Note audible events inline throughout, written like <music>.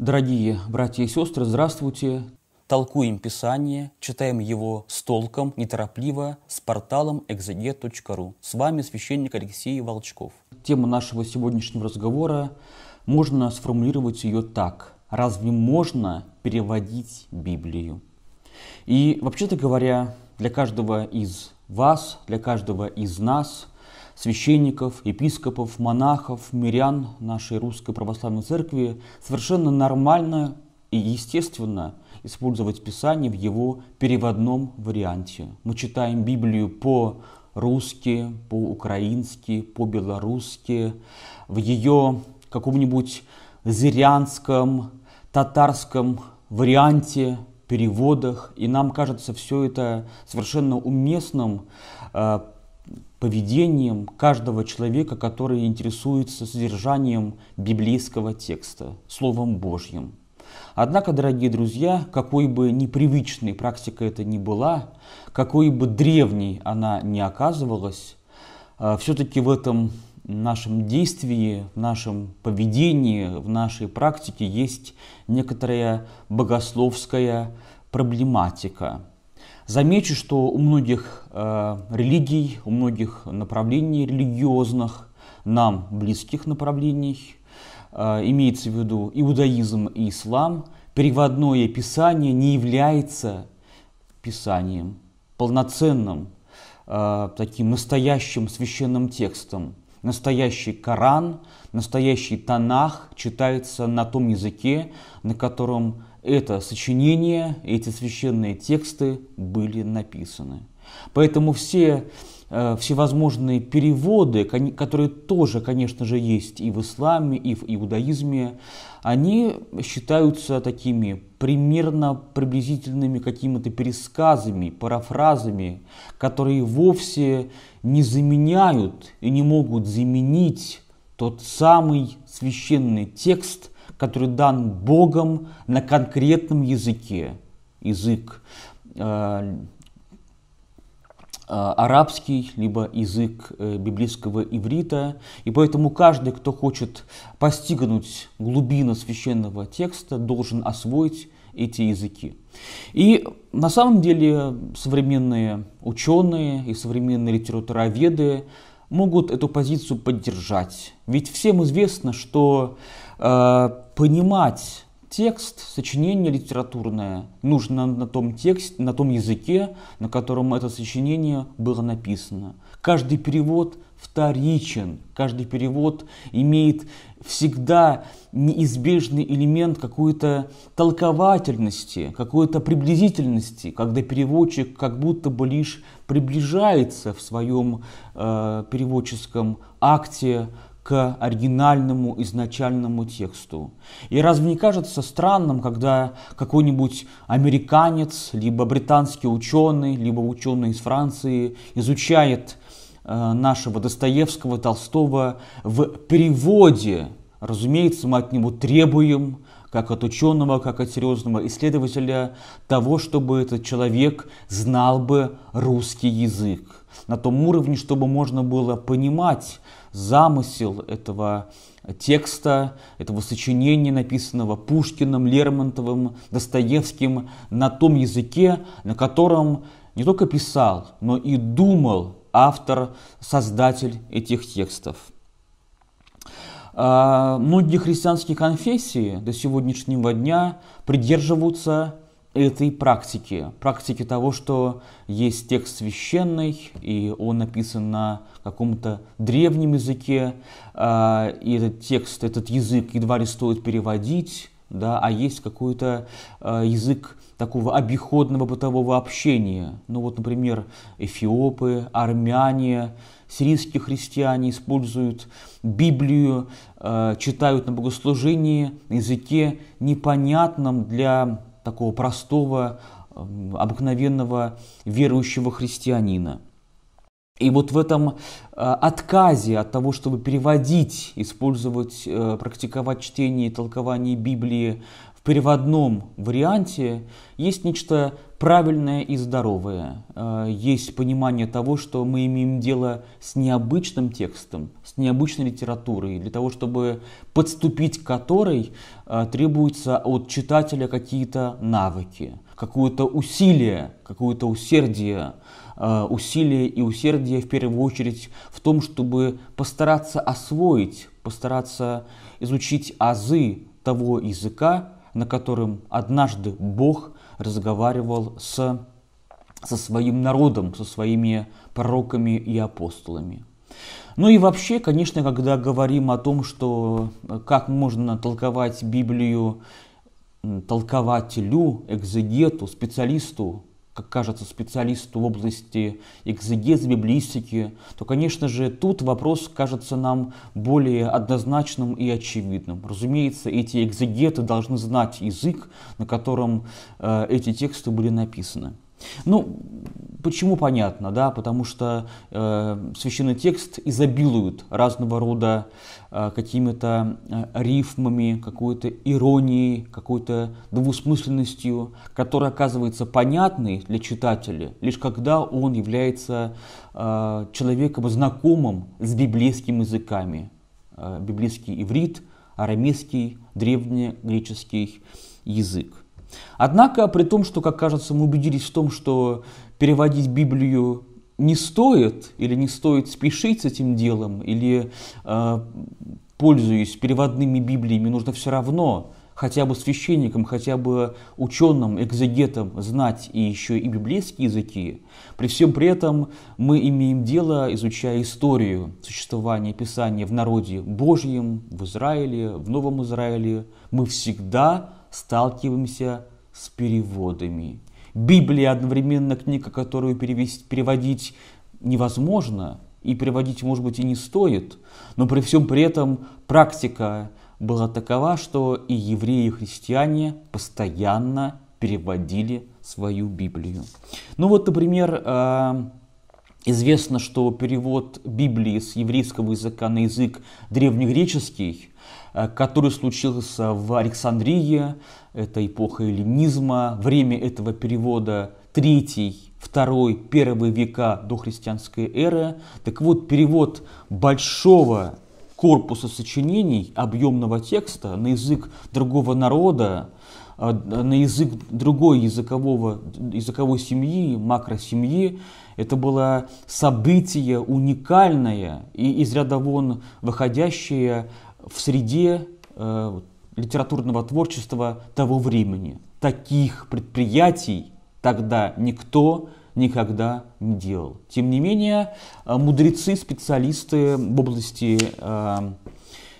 Дорогие братья и сестры, здравствуйте! Толкуем Писание, читаем его с толком, неторопливо, с порталом exeget.ru. С вами священник Алексей Волчков. Тема нашего сегодняшнего разговора можно сформулировать ее так. Разве можно переводить Библию? И вообще-то говоря, для каждого из вас, для каждого из нас священников, епископов, монахов, мирян нашей русской православной церкви совершенно нормально и естественно использовать Писание в его переводном варианте. Мы читаем Библию по-русски, по-украински, по-белорусски, в ее каком-нибудь зырянском, татарском варианте, переводах, и нам кажется все это совершенно уместным, э, поведением каждого человека, который интересуется содержанием библейского текста, Словом Божьим. Однако, дорогие друзья, какой бы непривычной практика это ни была, какой бы древней она ни оказывалась, э, все-таки в этом нашем действии, в нашем поведении, в нашей практике есть некоторая богословская проблематика – Замечу, что у многих э, религий, у многих направлений религиозных, нам близких направлений, э, имеется в виду иудаизм и ислам, переводное писание не является писанием полноценным, э, таким настоящим священным текстом. Настоящий Коран, настоящий Танах читается на том языке, на котором это сочинение, эти священные тексты были написаны. Поэтому все э, всевозможные переводы, которые тоже, конечно же, есть и в исламе, и в иудаизме, они считаются такими примерно приблизительными какими-то пересказами, парафразами, которые вовсе не заменяют и не могут заменить тот самый священный текст, который дан Богом на конкретном языке. Язык э, э, арабский, либо язык э, библейского иврита. И поэтому каждый, кто хочет постигнуть глубину священного текста, должен освоить эти языки. И на самом деле современные ученые и современные литературоведы могут эту позицию поддержать. Ведь всем известно, что Э, понимать текст, сочинение литературное нужно на том тексте, на том языке, на котором это сочинение было написано. Каждый перевод вторичен, каждый перевод имеет всегда неизбежный элемент какой-то толковательности, какой-то приблизительности, когда переводчик как будто бы лишь приближается в своем э, переводческом акте к оригинальному изначальному тексту. И разве не кажется странным, когда какой-нибудь американец, либо британский ученый, либо ученый из Франции изучает э, нашего Достоевского, Толстого в переводе, разумеется, мы от него требуем, как от ученого, как от серьезного исследователя, того, чтобы этот человек знал бы русский язык на том уровне, чтобы можно было понимать замысел этого текста, этого сочинения, написанного Пушкиным, Лермонтовым, Достоевским, на том языке, на котором не только писал, но и думал автор, создатель этих текстов. А, многие христианские конфессии до сегодняшнего дня придерживаются этой практики, практики того, что есть текст священный, и он написан на каком-то древнем языке, а, и этот текст, этот язык едва ли стоит переводить, да, а есть какой-то а, язык такого обиходного бытового общения. Ну вот, например, эфиопы, армяне, сирийские христиане используют Библию, а, читают на богослужении на языке непонятном для такого простого, эм, обыкновенного верующего христианина. И вот в этом э, отказе от того, чтобы переводить, использовать, э, практиковать чтение и толкование Библии в переводном варианте есть нечто правильное и здоровое. Э, есть понимание того, что мы имеем дело с необычным текстом, с необычной литературой, для того, чтобы подступить к которой э, требуется от читателя какие-то навыки, какое-то усилие, какое-то усердие. Э, усилие и усердие в первую очередь в том, чтобы постараться освоить, постараться изучить азы того языка, на котором однажды Бог разговаривал с, со своим народом, со своими пророками и апостолами. Ну и вообще, конечно, когда говорим о том, что э, как можно толковать Библию толкователю, экзегету, специалисту, как кажется, специалисту в области экзегез, библистики, то, конечно же, тут вопрос кажется нам более однозначным и очевидным. Разумеется, эти экзегеты должны знать язык, на котором э, эти тексты были написаны. Ну, почему понятно, да? Потому что э, священный текст изобилует разного рода э, какими-то э, рифмами, какой-то иронией, какой-то двусмысленностью, которая оказывается понятной для читателя лишь когда он является э, человеком знакомым с библейскими языками, э, библейский иврит, арамейский, древнегреческий язык. Однако, при том, что, как кажется, мы убедились в том, что переводить Библию не стоит, или не стоит спешить с этим делом, или, э, пользуясь переводными Библиями, нужно все равно хотя бы священникам, хотя бы ученым, экзегетам знать и еще и библейские языки. При всем при этом мы имеем дело, изучая историю существования Писания в народе Божьем, в Израиле, в Новом Израиле, мы всегда сталкиваемся с переводами. Библия одновременно книга, которую перевести, переводить невозможно, и переводить, может быть, и не стоит, но при всем при этом практика была такова, что и евреи, и христиане постоянно переводили свою Библию. Ну вот, например, э, известно, что перевод Библии с еврейского языка на язык древнегреческий Э, который случился в Александрии, это эпоха эллинизма, время этого перевода третий, второй, первый века до христианской эры. Так вот, перевод большого корпуса сочинений, объемного текста на язык другого народа, э, на язык другой языкового, языковой семьи, макросемьи, это было событие уникальное и из ряда вон выходящее, в среде э, литературного творчества того времени. Таких предприятий тогда никто никогда не делал. Тем не менее, э, мудрецы, специалисты в области э,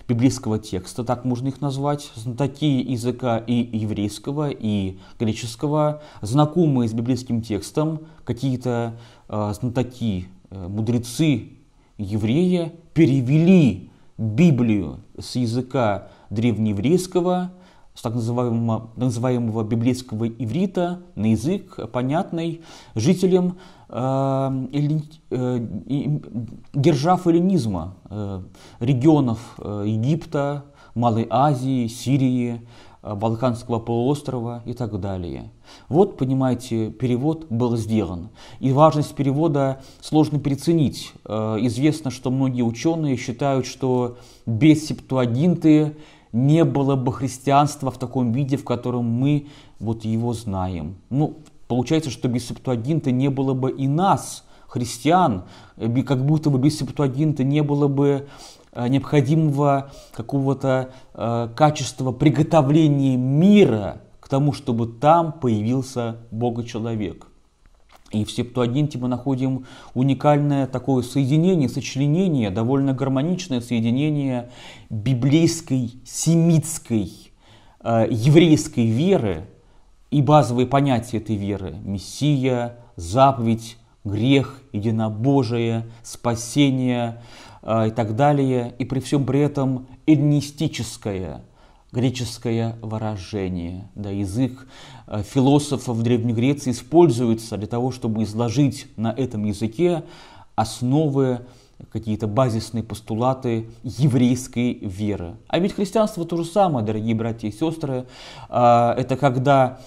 библейского текста, так можно их назвать, знатоки языка и еврейского, и греческого, знакомые с библейским текстом, какие-то э, знатоки, э, мудрецы, евреи перевели Библию с языка древнееврейского, с так называемого, называемого библейского иврита на язык, понятный жителям э, элли, э, держав эллинизма, э, регионов э, Египта, Малой Азии, Сирии, Э, Балканского полуострова и так далее. Вот, понимаете, перевод был сделан. И важность перевода сложно переценить. Э, известно, что многие ученые считают, что без септуагинты не было бы христианства в таком виде, в котором мы вот его знаем. Ну, получается, что без септуагинты не было бы и нас, христиан, э, как будто бы без Септуагинты не было бы Э, необходимого какого-то э, качества приготовления мира к тому, чтобы там появился Бога-человек. И в септуагинте мы находим уникальное такое соединение, сочленение, довольно гармоничное соединение библейской, семитской, э, еврейской веры и базовые понятия этой веры – мессия, заповедь, грех, единобожие, спасение – а, и так далее, и при всем при этом эллинистическое греческое выражение. Да, язык а, философов Древней Греции используется для того, чтобы изложить на этом языке основы, какие-то базисные постулаты еврейской веры. А ведь христианство то же самое, дорогие братья и сестры. А, это когда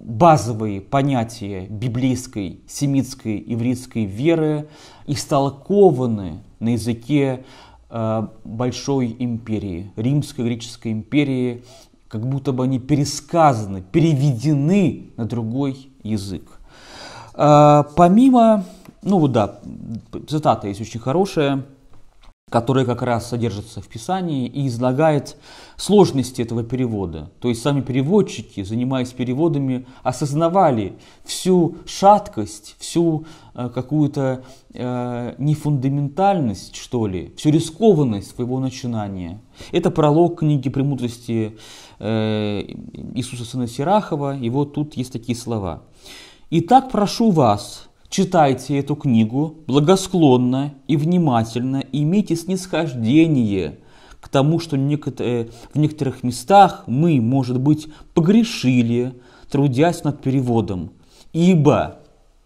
базовые понятия библейской, семитской, ивритской веры истолкованы на языке э, большой империи, римской греческой империи, как будто бы они пересказаны, переведены на другой язык. Э, помимо, ну да, цитата есть очень хорошая, который как раз содержится в Писании и излагает сложности этого перевода. То есть сами переводчики, занимаясь переводами, осознавали всю шаткость, всю э, какую-то э, нефундаментальность, что ли, всю рискованность своего начинания. Это пролог книги «Премудрости» э, Иисуса Сына Сирахова, и вот тут есть такие слова. «Итак, прошу вас, Читайте эту книгу благосклонно и внимательно, имейте снисхождение к тому, что э, в некоторых местах мы, может быть, погрешили, трудясь над переводом, ибо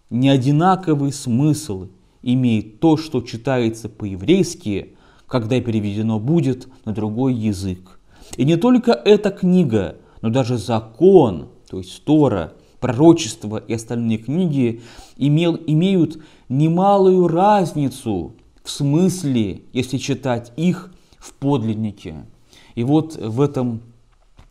неодинаковый смысл имеет то, что читается по-еврейски, когда переведено будет на другой язык. И не только эта книга, но даже закон, то есть Тора – пророчества и остальные книги имел, имеют немалую разницу в смысле, если читать их в подлиннике. И вот в этом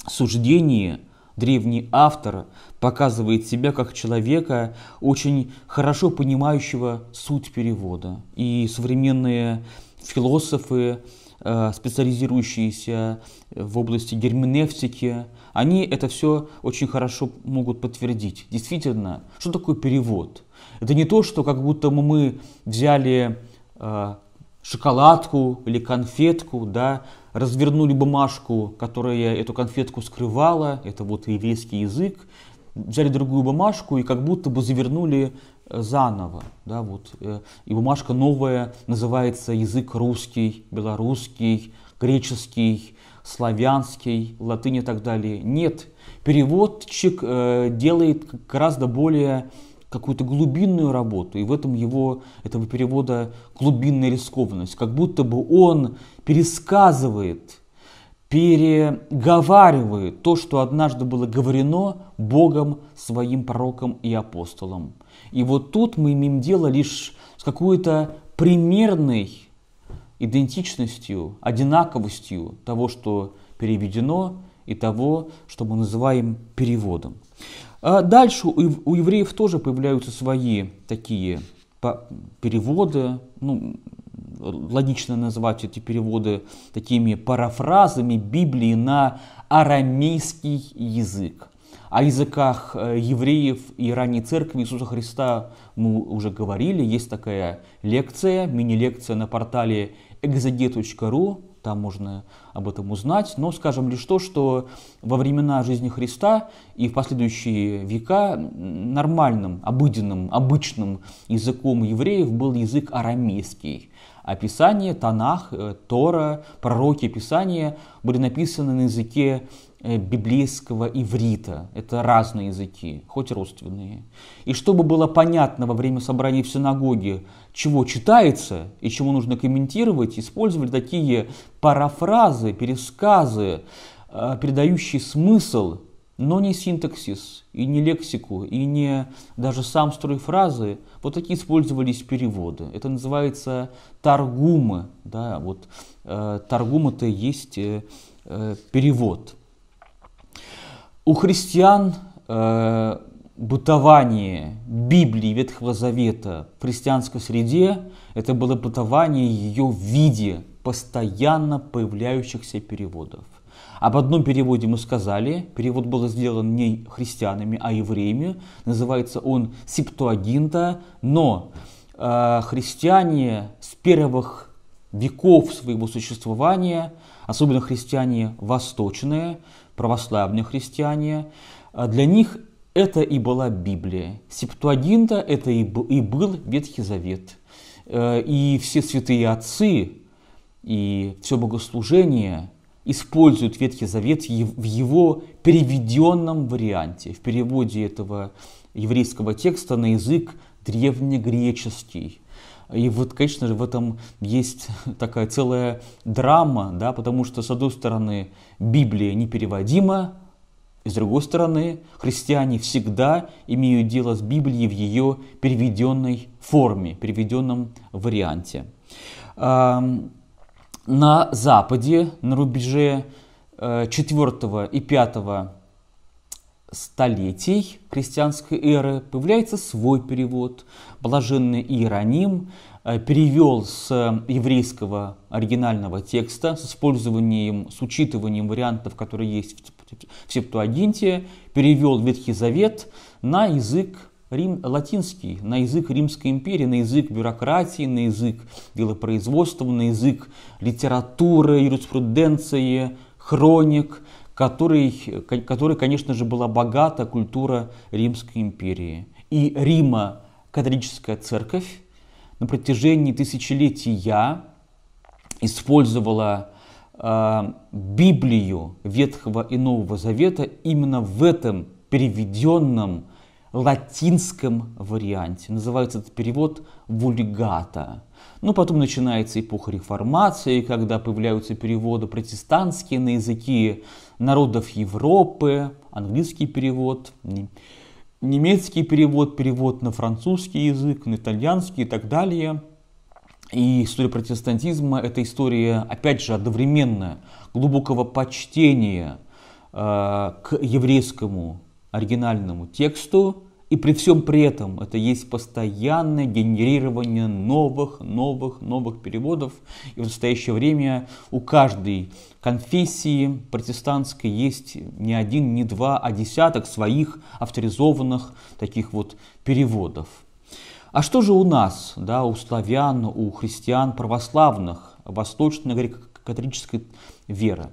суждении древний автор показывает себя как человека, очень хорошо понимающего суть перевода. И современные философы, э, специализирующиеся в области герменевтики, они это все очень хорошо могут подтвердить. Действительно, что такое перевод? Это не то, что как будто мы взяли э, шоколадку или конфетку, да, развернули бумажку, которая эту конфетку скрывала, это вот еврейский язык, взяли другую бумажку и как будто бы завернули э, заново. Да, вот. Э, и бумажка новая называется язык русский, белорусский, греческий, славянский, латынь и так далее. Нет, переводчик э, делает гораздо более какую-то глубинную работу, и в этом его, этого перевода глубинная рискованность, как будто бы он пересказывает, переговаривает то, что однажды было говорено Богом, своим пророком и апостолом. И вот тут мы имеем дело лишь с какой-то примерной идентичностью, одинаковостью того, что переведено, и того, что мы называем переводом. А дальше у евреев тоже появляются свои такие переводы, ну, логично назвать эти переводы такими парафразами Библии на арамейский язык. О языках э, евреев и ранней церкви Иисуса Христа мы уже говорили. Есть такая лекция, мини-лекция на портале exeget.ru, там можно об этом узнать, но скажем лишь то, что во времена жизни Христа и в последующие века нормальным, обыденным, обычным языком евреев был язык арамейский. Описание Писание, Танах, э, Тора, пророки Писания были написаны на языке Э, библейского иврита. Это разные языки, хоть родственные. И чтобы было понятно во время собраний в синагоге, чего читается и чему нужно комментировать, использовали такие парафразы, пересказы, э, передающие смысл, но не синтаксис, и не лексику, и не даже сам строй фразы. Вот такие использовались переводы. Это называется таргумы. Да, вот, э, таргум это и есть э, перевод. У христиан э, бытование Библии Ветхого Завета в христианской среде это было бытование ее в виде постоянно появляющихся переводов. Об одном переводе мы сказали, перевод был сделан не христианами, а евреями, называется он Септуагинта, но э, христиане с первых веков своего существования, особенно христиане восточные, православные христиане, а для них это и была Библия. Септуагинта – это и был Ветхий Завет. Э, и все святые отцы, и все богослужение используют Ветхий Завет в его переведенном варианте, в переводе этого еврейского текста на язык древнегреческий – и вот, конечно же, в этом есть <laughs> такая целая драма, да, потому что, с одной стороны, Библия непереводима, и с другой стороны, христиане всегда имеют дело с Библией в ее переведенной форме, переведенном варианте. На Западе, на рубеже IV э, и V столетий христианской эры появляется свой перевод. Блаженный Иероним э, перевел с э, еврейского оригинального текста с использованием, с учитыванием вариантов, которые есть в Септуагинте, перевел Ветхий Завет на язык рим, латинский, на язык Римской империи, на язык бюрократии, на язык делопроизводства, на язык литературы, юриспруденции, хроник – которой, которой, конечно же, была богата культура Римской империи. И Рима католическая церковь на протяжении тысячелетия использовала э, Библию Ветхого и Нового Завета именно в этом переведенном латинском варианте. Называется этот перевод «вульгата». Но ну, потом начинается эпоха реформации, когда появляются переводы протестантские на языки народов Европы, английский перевод, немецкий перевод, перевод на французский язык, на итальянский и так далее. И история протестантизма – это история, опять же, одновременно глубокого почтения э, к еврейскому оригинальному тексту, и при всем при этом это есть постоянное генерирование новых, новых, новых переводов. И в настоящее время у каждой конфессии протестантской есть не один, не два, а десяток своих авторизованных таких вот переводов. А что же у нас, да, у славян, у христиан православных, восточно-католической веры?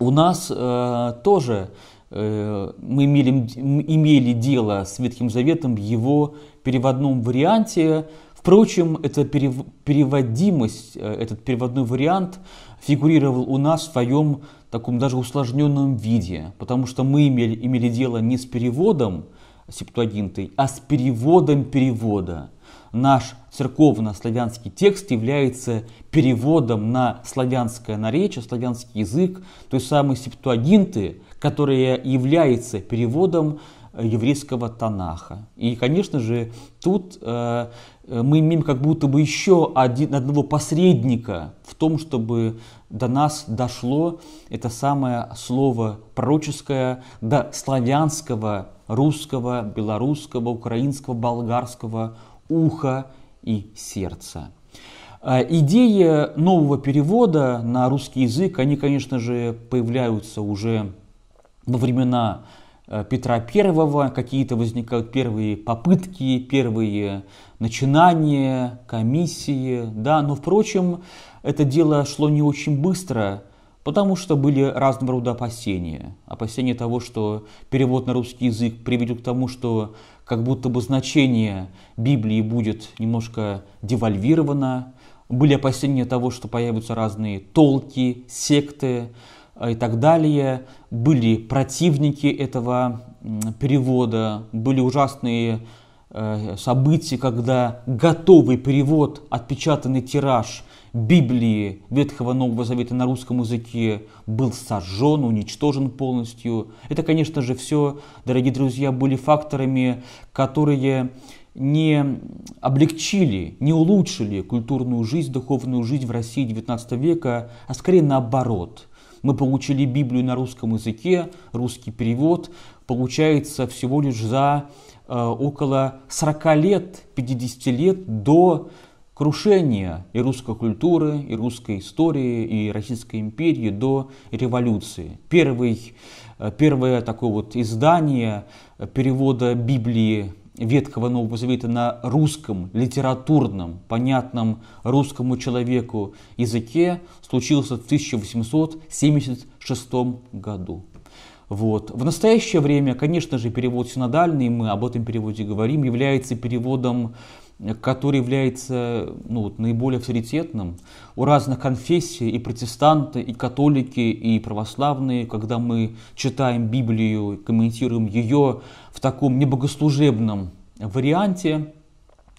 У нас э, тоже Э, мы имели, имели дело с Ветхим Заветом в его переводном варианте. Впрочем, эта переводимость, э, этот переводной вариант фигурировал у нас в своем таком даже усложненном виде, потому что мы имели, имели дело не с переводом Септуагинты, а с переводом перевода – наш церковно-славянский текст является переводом на славянское наречие, славянский язык, то есть самые септуагинты, которые являются переводом э, еврейского Танаха. И, конечно же, тут э, э, мы имеем как будто бы еще один, одного посредника в том, чтобы до нас дошло это самое слово пророческое до славянского, русского, белорусского, украинского, болгарского уха и сердца. А, идеи нового перевода на русский язык, они, конечно же, появляются уже во времена э, Петра I, какие-то возникают первые попытки, первые начинания, комиссии, да, но, впрочем, это дело шло не очень быстро, Потому что были разного рода опасения. Опасения того, что перевод на русский язык приведет к тому, что как будто бы значение Библии будет немножко девальвировано. Были опасения того, что появятся разные толки, секты э, и так далее. Были противники этого перевода, были ужасные э, события, когда готовый перевод, отпечатанный тираж Библии Ветхого Нового Завета на русском языке был сожжен, уничтожен полностью. Это, конечно же, все, дорогие друзья, были факторами, которые не облегчили, не улучшили культурную жизнь, духовную жизнь в России XIX века, а скорее наоборот. Мы получили Библию на русском языке, русский перевод, получается всего лишь за э, около 40 лет, 50 лет до крушение и русской культуры, и русской истории, и Российской империи до революции. Первый, э, первое такое вот издание перевода Библии Ветхого Нового Завета на русском, литературном, понятном русскому человеку языке случился в 1876 году. Вот. В настоящее время, конечно же, перевод синодальный, мы об этом переводе говорим, является переводом который является ну, вот, наиболее авторитетным. У разных конфессий и протестанты, и католики, и православные, когда мы читаем Библию, комментируем ее в таком небогослужебном варианте,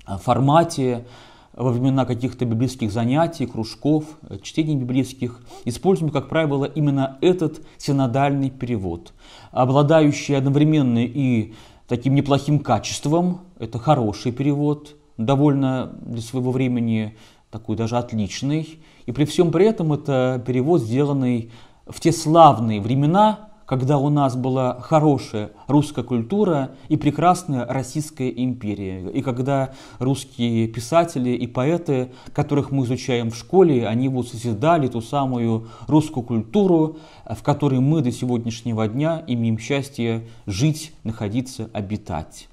э, формате, во времена каких-то библейских занятий, кружков, э, чтений библейских, используем, как правило, именно этот синодальный перевод, обладающий одновременно и таким неплохим качеством, это хороший перевод, довольно для своего времени такой даже отличный. И при всем при этом это перевод, сделанный в те славные времена, когда у нас была хорошая русская культура и прекрасная Российская империя. И когда русские писатели и поэты, которых мы изучаем в школе, они вот созидали ту самую русскую культуру, в которой мы до сегодняшнего дня имеем счастье жить, находиться, обитать.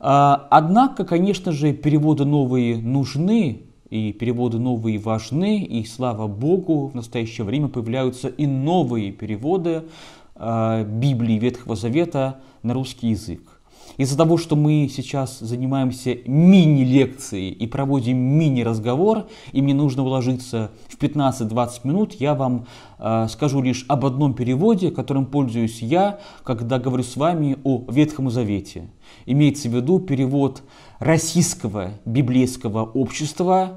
А, однако, конечно же, переводы новые нужны, и переводы новые важны, и слава Богу, в настоящее время появляются и новые переводы а, Библии Ветхого Завета на русский язык. Из-за того, что мы сейчас занимаемся мини-лекцией и проводим мини-разговор, и мне нужно уложиться в 15-20 минут, я вам э, скажу лишь об одном переводе, которым пользуюсь я, когда говорю с вами о Ветхом Завете. Имеется в виду перевод российского библейского общества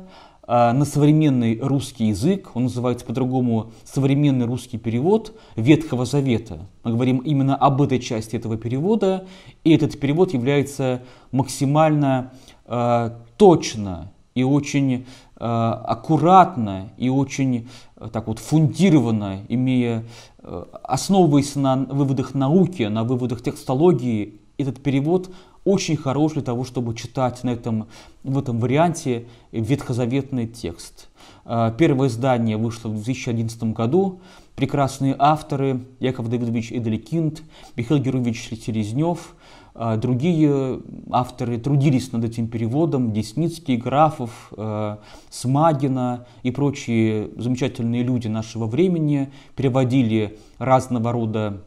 а, на современный русский язык, он называется по-другому современный русский перевод Ветхого Завета. Мы говорим именно об этой части этого перевода, и этот перевод является максимально э, точно и очень э, аккуратно и очень э, так вот фундированно, имея э, основываясь на выводах науки, на выводах текстологии, этот перевод очень хорош для того, чтобы читать на этом, в этом варианте ветхозаветный текст. Э, первое издание вышло в 2011 году. Прекрасные авторы Яков Давидович Эделикинд, Михаил Герович Селезнев, э, другие авторы трудились над этим переводом, Десницкий, Графов, э, Смагина и прочие замечательные люди нашего времени переводили разного рода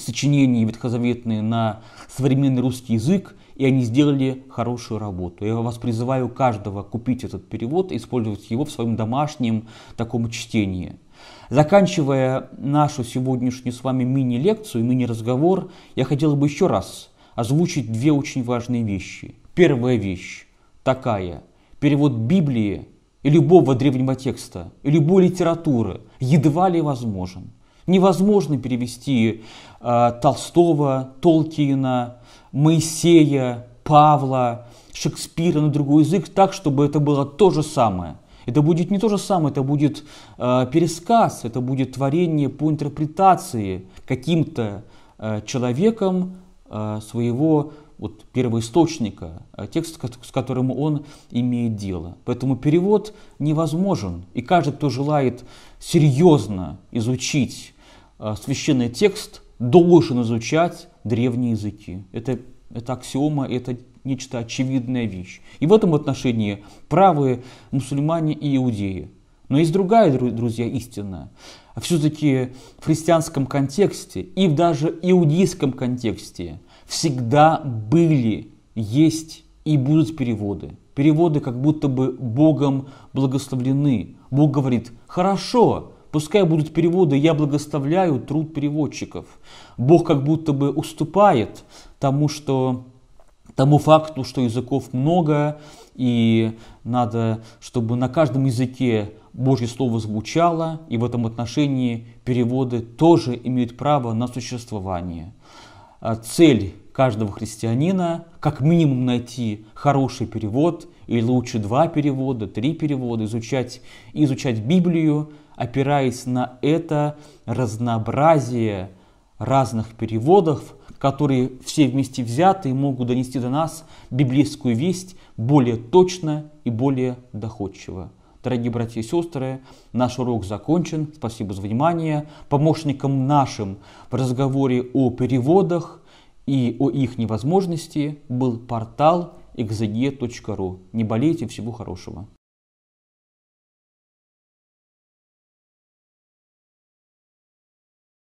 сочинения ветхозаветные на современный русский язык, и они сделали хорошую работу. Я вас призываю каждого купить этот перевод и использовать его в своем домашнем таком чтении. Заканчивая нашу сегодняшнюю с вами мини-лекцию, мини-разговор, я хотел бы еще раз озвучить две очень важные вещи. Первая вещь такая. Перевод Библии и любого древнего текста, и любой литературы едва ли возможен. Невозможно перевести э, Толстого, Толкина, Моисея, Павла, Шекспира на другой язык так, чтобы это было то же самое. Это будет не то же самое, это будет э, пересказ, это будет творение по интерпретации каким-то э, человеком э, своего вот, первоисточника, э, текста, с которым он имеет дело. Поэтому перевод невозможен, и каждый, кто желает серьезно изучить Э, священный текст должен изучать древние языки. Это, это аксиома, это нечто очевидная вещь. И в этом отношении правые мусульмане и иудеи. Но есть другая, друзья, истина. А все-таки в христианском контексте и в даже иудейском контексте всегда были, есть и будут переводы. Переводы как будто бы Богом благословлены. Бог говорит, хорошо, Пускай будут переводы «Я благоставляю труд переводчиков». Бог как будто бы уступает тому, что, тому факту, что языков много, и надо, чтобы на каждом языке Божье Слово звучало, и в этом отношении переводы тоже имеют право на существование. А цель каждого христианина как минимум найти хороший перевод или лучше два перевода, три перевода, изучать, изучать Библию, опираясь на это разнообразие разных переводов, которые все вместе взятые могут донести до нас библейскую весть более точно и более доходчиво. Дорогие братья и сестры, наш урок закончен. Спасибо за внимание. Помощником нашим в разговоре о переводах и о их невозможности был портал exeget.ru. Не болейте, всего хорошего.